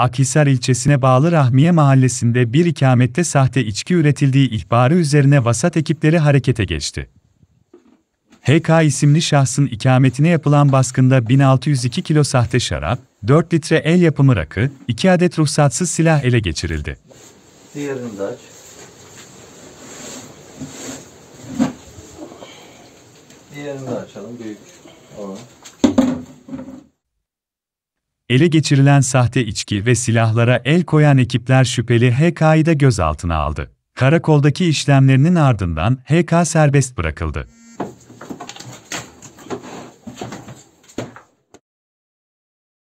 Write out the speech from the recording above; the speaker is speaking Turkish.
Akhisar ilçesine bağlı Rahmiye mahallesinde bir ikamette sahte içki üretildiği ihbarı üzerine vasat ekipleri harekete geçti. HK isimli şahsın ikametine yapılan baskında 1602 kilo sahte şarap, 4 litre el yapımı rakı, 2 adet ruhsatsız silah ele geçirildi. Diğerini de aç. Diğerini de açalım büyük olan ele geçirilen sahte içki ve silahlara el koyan ekipler şüpheli HK'yı da gözaltına aldı. Karakoldaki işlemlerinin ardından HK serbest bırakıldı.